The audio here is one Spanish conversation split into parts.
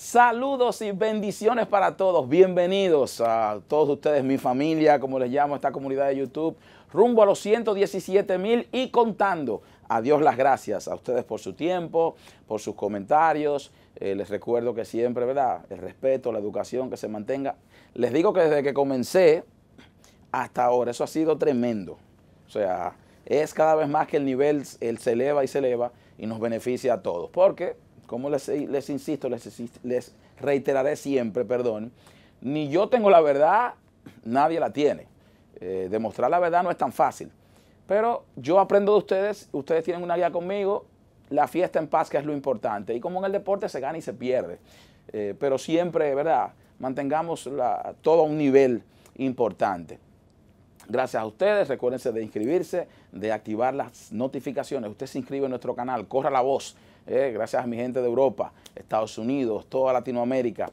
Saludos y bendiciones para todos. Bienvenidos a todos ustedes, mi familia, como les llamo, esta comunidad de YouTube, rumbo a los 117 mil y contando. A Dios las gracias a ustedes por su tiempo, por sus comentarios. Eh, les recuerdo que siempre, ¿verdad? El respeto, la educación, que se mantenga. Les digo que desde que comencé hasta ahora, eso ha sido tremendo. O sea, es cada vez más que el nivel él se eleva y se eleva y nos beneficia a todos. Porque como les, insisto, les, reiteraré siempre, perdón, ni yo tengo la verdad, nadie la tiene. Eh, demostrar la verdad no es tan fácil. Pero yo aprendo de ustedes, ustedes tienen una guía conmigo, la fiesta en paz que es lo importante. Y como en el deporte se gana y se pierde. Eh, pero siempre, ¿verdad? Mantengamos todo a un nivel importante. Gracias a ustedes, recuérdense de inscribirse, de activar las notificaciones. Usted se inscribe en nuestro canal, corra la voz eh, gracias a mi gente de Europa, Estados Unidos, toda Latinoamérica,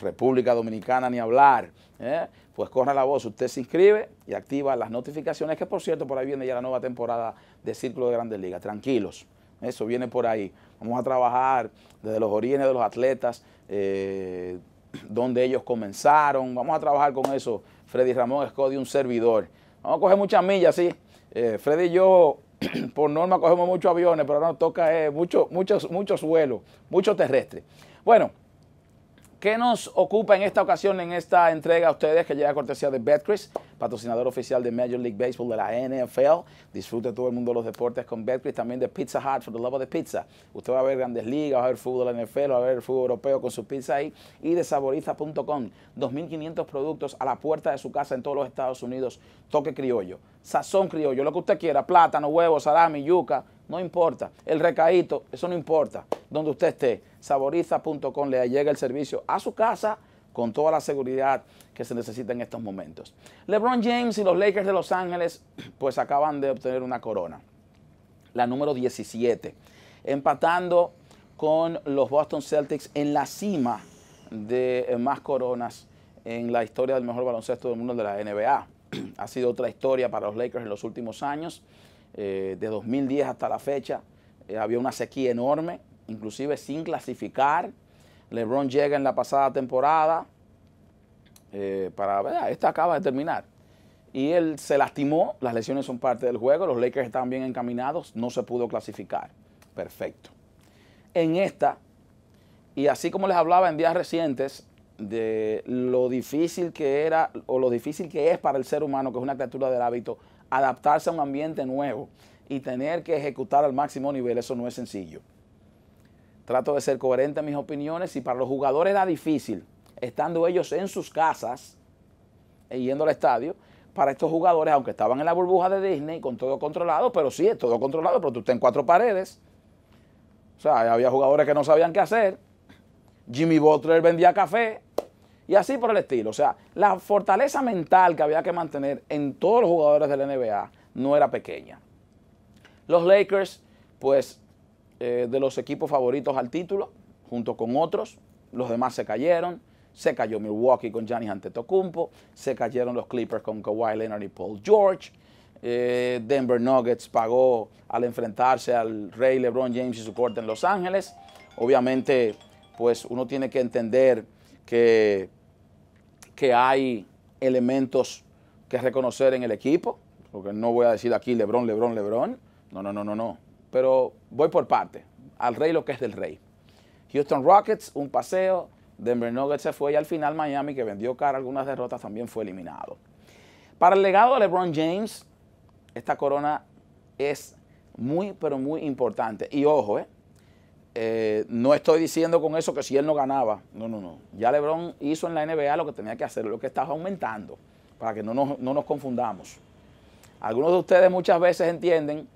República Dominicana, ni hablar. Eh, pues corre la voz, usted se inscribe y activa las notificaciones, que por cierto, por ahí viene ya la nueva temporada de Círculo de Grandes Ligas. Tranquilos, eso viene por ahí. Vamos a trabajar desde los orígenes de los atletas, eh, donde ellos comenzaron. Vamos a trabajar con eso, Freddy Ramón Escodi, un servidor. Vamos a coger muchas millas, sí. Freddy y yo por norma cogemos muchos aviones, pero ahora nos toca eh, mucho, muchos, muchos vuelos, mucho terrestre. Bueno, ¿Qué nos ocupa en esta ocasión, en esta entrega a ustedes que llega a cortesía de Betcris, patrocinador oficial de Major League Baseball de la NFL? Disfrute todo el mundo de los deportes con Betcris, también de Pizza Hut, for the love of the pizza. Usted va a ver grandes ligas, va a ver fútbol de la NFL, va a ver fútbol europeo con su pizza ahí. Y de Saboriza.com, 2.500 productos a la puerta de su casa en todos los Estados Unidos. Toque criollo, sazón criollo, lo que usted quiera, plátano, huevo, salami, yuca, no importa. El recaíto, eso no importa donde usted esté. Saboriza.com le llega el servicio a su casa con toda la seguridad que se necesita en estos momentos. LeBron James y los Lakers de Los Ángeles pues acaban de obtener una corona, la número 17, empatando con los Boston Celtics en la cima de eh, más coronas en la historia del mejor baloncesto del mundo de la NBA. Ha sido otra historia para los Lakers en los últimos años, eh, de 2010 hasta la fecha. Eh, había una sequía enorme inclusive sin clasificar. LeBron llega en la pasada temporada eh, para, ver, esta acaba de terminar. Y él se lastimó, las lesiones son parte del juego, los Lakers están bien encaminados, no se pudo clasificar. Perfecto. En esta, y así como les hablaba en días recientes, de lo difícil que era o lo difícil que es para el ser humano, que es una criatura del hábito, adaptarse a un ambiente nuevo y tener que ejecutar al máximo nivel, eso no es sencillo. Trato de ser coherente en mis opiniones y para los jugadores era difícil, estando ellos en sus casas, e yendo al estadio, para estos jugadores, aunque estaban en la burbuja de Disney, con todo controlado, pero sí, es todo controlado, pero tú estás en cuatro paredes. O sea, había jugadores que no sabían qué hacer. Jimmy Butler vendía café y así por el estilo. O sea, la fortaleza mental que había que mantener en todos los jugadores de la NBA no era pequeña. Los Lakers, pues eh, de los equipos favoritos al título, junto con otros. Los demás se cayeron. Se cayó Milwaukee con Giannis Antetokounmpo. Se cayeron los Clippers con Kawhi Leonard y Paul George. Eh, Denver Nuggets pagó al enfrentarse al rey LeBron James y su corte en Los Ángeles. Obviamente, pues uno tiene que entender que, que hay elementos que reconocer en el equipo, porque no voy a decir aquí LeBron, LeBron, LeBron. No, no, no, no, no pero voy por parte. Al rey lo que es del rey. Houston Rockets, un paseo. Denver Nuggets se fue y al final Miami, que vendió cara algunas derrotas, también fue eliminado. Para el legado de LeBron James, esta corona es muy, pero muy importante. Y ojo, eh, eh, no estoy diciendo con eso que si él no ganaba. No, no, no. Ya LeBron hizo en la NBA lo que tenía que hacer, lo que estaba aumentando, para que no no nos confundamos. Algunos de ustedes muchas veces entienden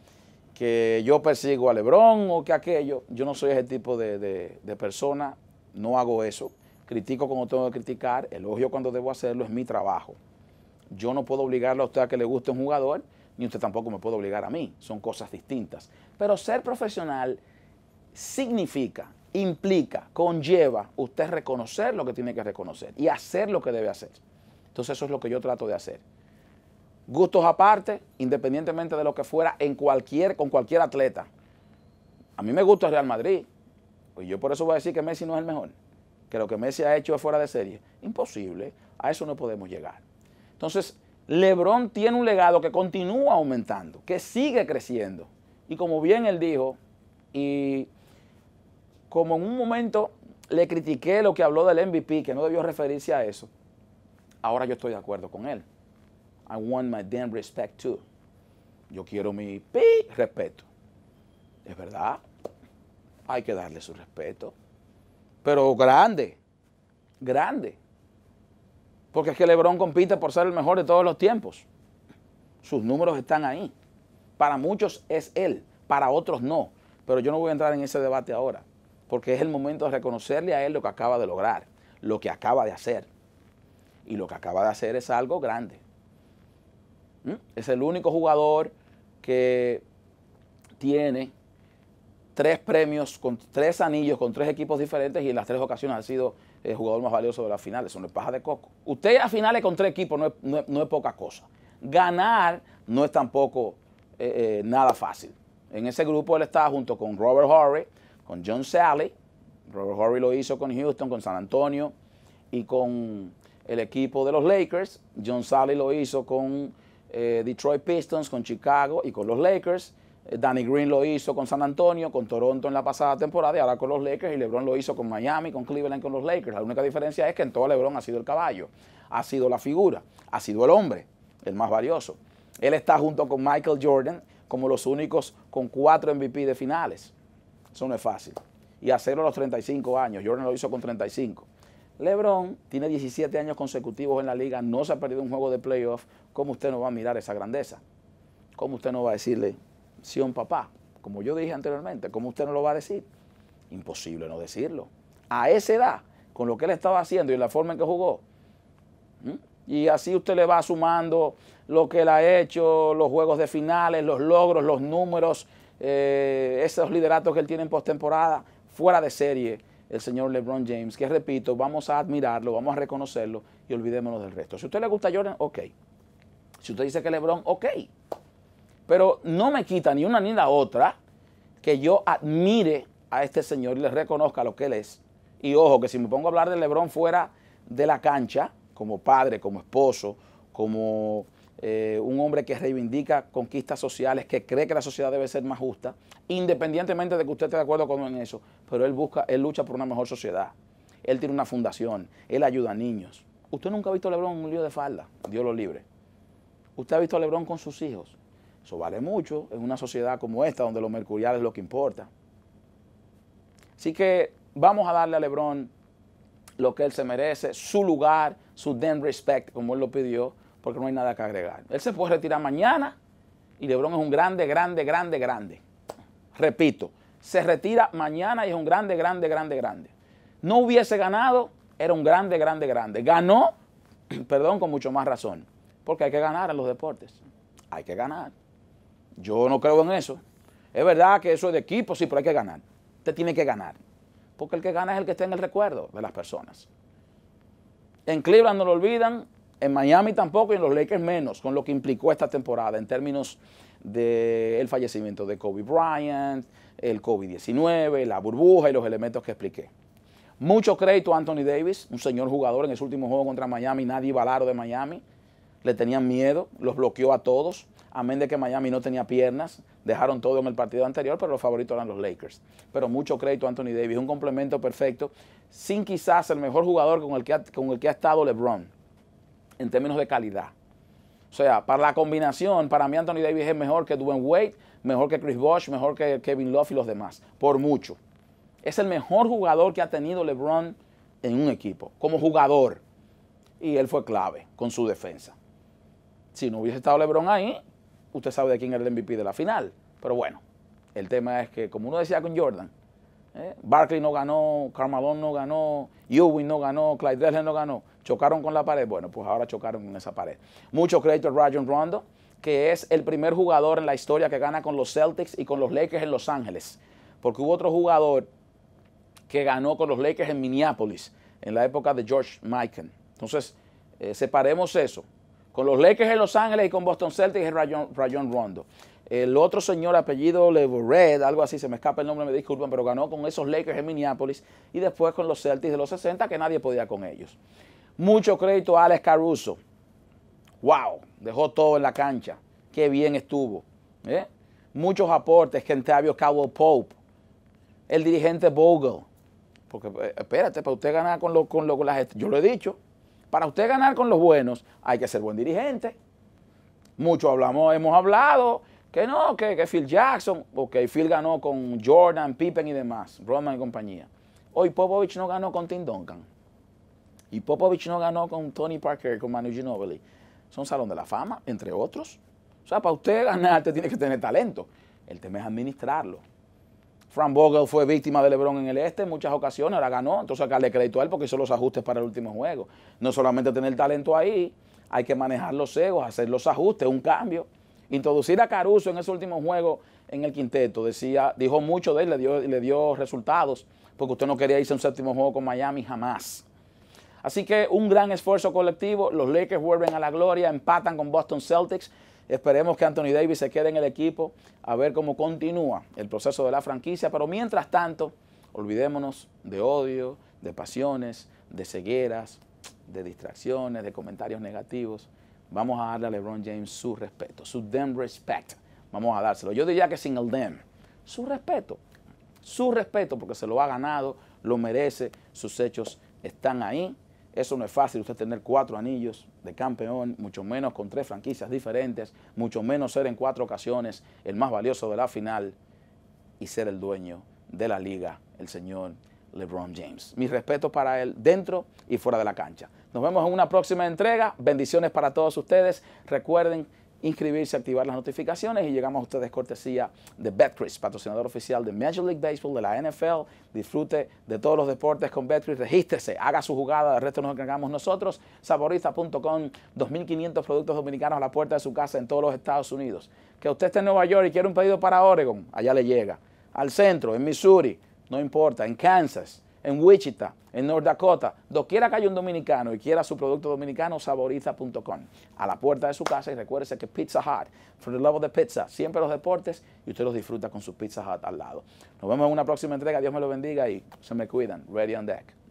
que yo persigo a Lebrón o que aquello. Yo no soy ese tipo de, de, persona, no hago eso. Critico cuando tengo que criticar, elogio cuando debo hacerlo, es mi trabajo. Yo no puedo obligarle a usted a que le guste un jugador, ni usted tampoco me puede obligar a mí, son cosas distintas. Pero ser profesional significa, implica, conlleva usted reconocer lo que tiene que reconocer y hacer lo que debe hacer. Entonces eso es lo que yo trato de hacer gustos aparte, independientemente de lo que fuera, en cualquier, con cualquier atleta. A mí me gusta el Real Madrid. y yo por eso voy a decir que Messi no es el mejor. Que lo que Messi ha hecho es fuera de serie. Imposible. A eso no podemos llegar. Entonces, LeBron tiene un legado que continúa aumentando, que sigue creciendo. Y como bien él dijo, y como en un momento le critiqué lo que habló del MVP, que no debió referirse a eso, ahora yo estoy de acuerdo con él. I want my damn respect too. Yo quiero mi respeto. Es verdad, hay que darle su respeto. Pero grande, grande. Porque es que Lebron compite por ser el mejor de todos los tiempos. Sus números están ahí. Para muchos es él, para otros no. Pero yo no voy a entrar en ese debate ahora, porque es el momento de reconocerle a él lo que acaba de lograr, lo que acaba de hacer. Y lo que acaba de hacer es algo grande. ¿Mm? Es el único jugador que tiene tres premios, con tres anillos, con tres equipos diferentes y en las tres ocasiones ha sido el jugador más valioso de las finales. Son no es paja de coco. Usted a finales con tres equipos no es, poca cosa. Ganar no es tampoco eh, eh, nada fácil. En ese grupo él está junto con Robert Horry, con John Sally. Robert Horry lo hizo con Houston, con San Antonio y con el equipo de los Lakers. John Sally lo hizo con eh, Detroit Pistons, con Chicago y con los Lakers. Eh, Danny Green lo hizo con San Antonio, con Toronto en la pasada temporada y ahora con los Lakers. Y LeBron lo hizo con Miami, con Cleveland, con los Lakers. La única diferencia es que en todo LeBron ha sido el caballo, ha sido la figura, ha sido el hombre, el más valioso. Él está junto con Michael Jordan como los únicos con cuatro MVP de finales. Eso no es fácil. Y hacerlo a los 35 años. Jordan lo hizo con 35. LeBron tiene 17 años consecutivos en la liga, no se ha perdido un juego de playoff. ¿Cómo usted no va a mirar esa grandeza? ¿Cómo usted no va a decirle, si un papá? Como yo dije anteriormente, ¿cómo usted no lo va a decir? Imposible no decirlo. A esa edad, con lo que él estaba haciendo y la forma en que jugó. Y así usted le va sumando lo que él ha hecho, los juegos de finales, los logros, los números, eh, esos lideratos que él tiene en postemporada, fuera de serie el señor LeBron James, que repito, vamos a admirarlo, vamos a reconocerlo y olvidémonos del resto. Si a usted le gusta Jordan, ok. Si usted dice que LeBron, ok. Pero no me quita ni una ni la otra que yo admire a este señor y le reconozca lo que él es. Y ojo, que si me pongo a hablar de LeBron fuera de la cancha, como padre, como esposo, como eh, un hombre que reivindica conquistas sociales, que cree que la sociedad debe ser más justa, independientemente de que usted esté de acuerdo con en eso, pero él busca, él lucha por una mejor sociedad. Él tiene una fundación, él ayuda a niños. Usted nunca ha visto a Lebrón en un lío de falda, Dios lo libre. Usted ha visto a Lebrón con sus hijos. Eso vale mucho en una sociedad como esta, donde lo mercurial es lo que importa. Así que vamos a darle a Lebrón lo que él se merece, su lugar, su den respect, como él lo pidió, porque no hay nada que agregar. Él se puede retirar mañana y Lebrón es un grande, grande, grande, grande. Repito, se retira mañana y es un grande, grande, grande, grande. No hubiese ganado, era un grande, grande, grande. Ganó, perdón, con mucho más razón, porque hay que ganar en los deportes. Hay que ganar. Yo no creo en eso. Es verdad que eso es de equipo, sí, pero hay que ganar. Usted tiene que ganar. Porque el que gana es el que está en el recuerdo de las personas. En Cleveland no lo olvidan, en Miami tampoco y en los Lakers menos, con lo que implicó esta temporada en términos del fallecimiento de Kobe Bryant, el COVID-19, la burbuja y los elementos que expliqué. Mucho crédito a Anthony Davis, un señor jugador en el último juego contra Miami, nadie iba de Miami, le tenían miedo, los bloqueó a todos, amén de que Miami no tenía piernas, dejaron todo en el partido anterior, pero los favoritos eran los Lakers. Pero mucho crédito a Anthony Davis, un complemento perfecto, sin quizás el mejor jugador con el que con el que ha estado LeBron, en términos de calidad. O sea, para la combinación, para mí Anthony Davis es mejor que Dwayne Wade, mejor que Chris Bosh, mejor que Kevin Love y los demás, por mucho. Es el mejor jugador que ha tenido LeBron en un equipo, como jugador. Y él fue clave con su defensa. Si no hubiese estado LeBron ahí, usted sabe de quién era el MVP de la final. Pero bueno, el tema es que, como uno decía con Jordan, ¿Eh? Barkley no ganó, Carmelón no ganó, Ewing no ganó, Clyde Drexler no ganó. ¿Chocaron con la pared? Bueno, pues ahora chocaron con esa pared. Mucho crédito a Rajon Rondo, que es el primer jugador en la historia que gana con los Celtics y con los Lakers en Los Ángeles. Porque hubo otro jugador que ganó con los Lakers en Minneapolis, en la época de George Mikan. Entonces, eh, separemos eso. Con los Lakers en Los Ángeles y con Boston Celtics es Rajon Rondo. El otro señor, apellido Red algo así, se me escapa el nombre, me disculpan, pero ganó con esos Lakers en Minneapolis y después con los Celtics de los 60, que nadie podía con ellos. Mucho crédito a Alex Caruso. ¡Wow! Dejó todo en la cancha. ¡Qué bien estuvo! ¿eh? Muchos aportes, Kentavio Cabo Pope, el dirigente Vogel Porque, eh, espérate, para usted ganar con, lo, con, las... Yo lo he dicho, para usted ganar con los buenos hay que ser buen dirigente. Mucho hablamos, hemos hablado que no, que, Phil Jackson, ok, Phil ganó con Jordan, Pippen y demás, Roman y compañía. Hoy Popovich no ganó con Tim Duncan. Y Popovich no ganó con Tony Parker, con Manu Ginobili. Son Salón de la Fama, entre otros. O sea, para usted ganar, usted tiene que tener talento. El tema es administrarlo. Frank Vogel fue víctima de LeBron en el este en muchas ocasiones, ahora ganó, entonces le crédito a él porque hizo los ajustes para el último juego. No solamente tener talento ahí, hay que manejar los egos, hacer los ajustes, un cambio. Introducir a Caruso en ese último juego en el quinteto, decía, dijo mucho de él, le dio, le dio resultados, porque usted no quería irse a un séptimo juego con Miami jamás. Así que un gran esfuerzo colectivo, los Lakers vuelven a la gloria, empatan con Boston Celtics, esperemos que Anthony Davis se quede en el equipo, a ver cómo continúa el proceso de la franquicia, pero mientras tanto, olvidémonos de odio, de pasiones, de cegueras, de distracciones, de comentarios negativos. Vamos a darle a LeBron James su respeto, su damn respect. Vamos a dárselo. Yo diría que sin el damn, su respeto, su respeto, porque se lo ha ganado, lo merece, sus hechos están ahí. Eso no es fácil, usted tener cuatro anillos de campeón, mucho menos con tres franquicias diferentes, mucho menos ser en cuatro ocasiones el más valioso de la final y ser el dueño de la liga, el señor LeBron James. Mis respetos para él dentro y fuera de la cancha. Nos vemos en una próxima entrega. Bendiciones para todos ustedes. Recuerden inscribirse, activar las notificaciones y llegamos a ustedes cortesía de Betcris, patrocinador oficial de Major League Baseball, de la NFL. Disfrute de todos los deportes con Betcris, regístrese, haga su jugada, el resto nos encargamos nosotros. Saborista.com, 2.500 productos dominicanos a la puerta de su casa en todos los Estados Unidos. Que usted esté en Nueva York y quiere un pedido para Oregon, allá le llega. Al centro, en Missouri, no importa, en Kansas, en Wichita, en North Dakota, doquiera que haya un dominicano y quiera su producto dominicano, saboriza.com. A la puerta de su casa y recuérdese que Pizza Hut, for the love of the pizza, siempre los deportes y usted los disfruta con su Pizza Hut al lado. Nos vemos en una próxima entrega, Dios me lo bendiga y se me cuidan. Ready on deck.